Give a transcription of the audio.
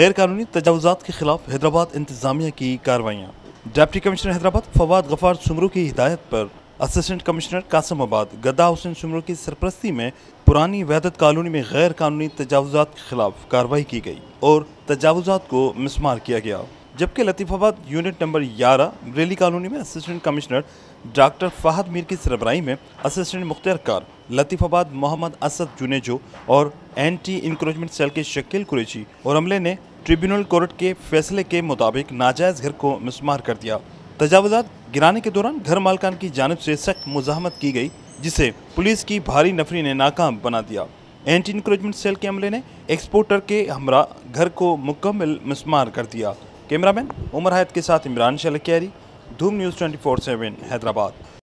गैर कानूनी तजावजात के खिलाफ हैदराबाद इंतजामिया की कार्रवाइयाँ डिप्टी कमिश्नर हैदराबाद फवाद गफार सुमरू की हिदायत पर असिस्टेंट कमिश्नर आबाद गदा हुसैन सुमरू की सरपरस्ती में पुरानी वहदत कॉलोनी में गैर कानूनी तजावजात के खिलाफ कार्रवाई की गई और तजावजात को मिसमार किया गया जबकि लतीफ़ाबाद यूनिट नंबर ग्यारह बरेली कॉलोनी में assistant commissioner doctor Fahad Mir की सरबराही में असिस्टेंट मुख्तार कार लतीफ़ाबाद मोहम्मद असद जुनेजो और एंटी इंक्रोचमेंट सेल के शकील कुरेची और अमले ने ट्रिब्यूनल कोर्ट के फैसले के मुताबिक नाजायज़ घर को मिसमार कर दिया तजावजात गिराने के दौरान घर मालकान की जानब से सख्त मुजामत की गई जिसे पुलिस की भारी नफरी ने नाकाम बना दिया एंटी इंक्रोचमेंट सेल के अमले ने एक्सपोर्टर के हमरा घर को मुकम्मल मिसमार कर दिया कैमरामैन उमर हैद के साथ इमरान शलक्यारी Dhoom news twenty four seven Hyderabad